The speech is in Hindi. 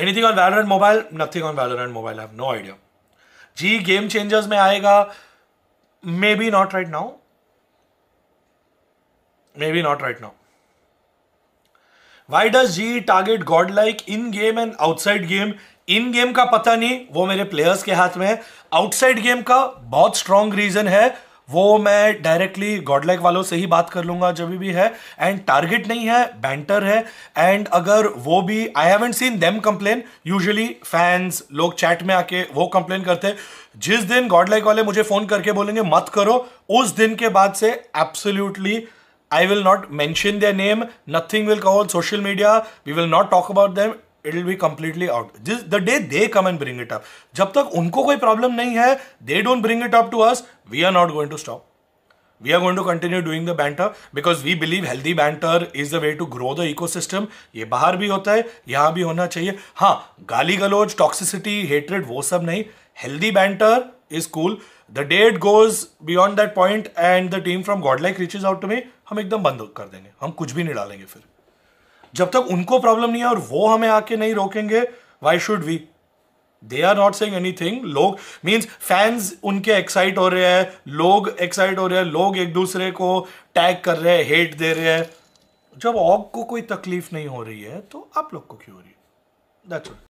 anything on Valorant mobile nothing on Valorant mobile I have no idea G game changers में आएगा maybe not right now maybe not right now why does G target Godlike in game and outside game in game का पता नहीं वो मेरे प्लेयर्स के हाथ में है आउटसाइड गेम का बहुत स्ट्रांग रीजन है वो मैं डायरेक्टली गॉडलाइक वालों से ही बात कर लूंगा जब भी है एंड टारगेट नहीं है बैंटर है एंड अगर वो भी I haven't seen them complain usually fans लोग चैट में आके वो कंप्लेन करते जिस दिन गॉडलाइक वाले मुझे फोन करके बोलेंगे मत करो उस दिन के बाद से absolutely I will not mention their name nothing will cover social media we will not talk about them it will be completely out जिस the day they come and bring it up जब तक उनको कोई प्रॉब्लम नहीं है they don't bring it up to us we are not going to stop we are going to continue doing the banter because we believe healthy banter is the way to grow the ecosystem ये बाहर भी होता है यहाँ भी होना चाहिए हाँ गाली गलोज टॉक्सिसिटी हेटरेड वो सब नहीं healthy banter is cool the date goes beyond that point and the team from Godlike reaches out to me हम एकदम बंद कर देंगे हम कुछ भी नहीं डालेंगे फिर जब तक उनको प्रॉब्लम नहीं है और वो हमें आके नहीं रोकेंगे why should we they are not saying anything लोग मीन्स फैंस उनके एक्साइट हो रहे हैं लोग एक्साइट हो रहे हैं लोग एक दूसरे को टैग कर रहे हैं हेट दे रहे हैं जब ऑग को कोई तकलीफ नहीं हो रही है तो आप लोग को क्यों हो रही है दैट्स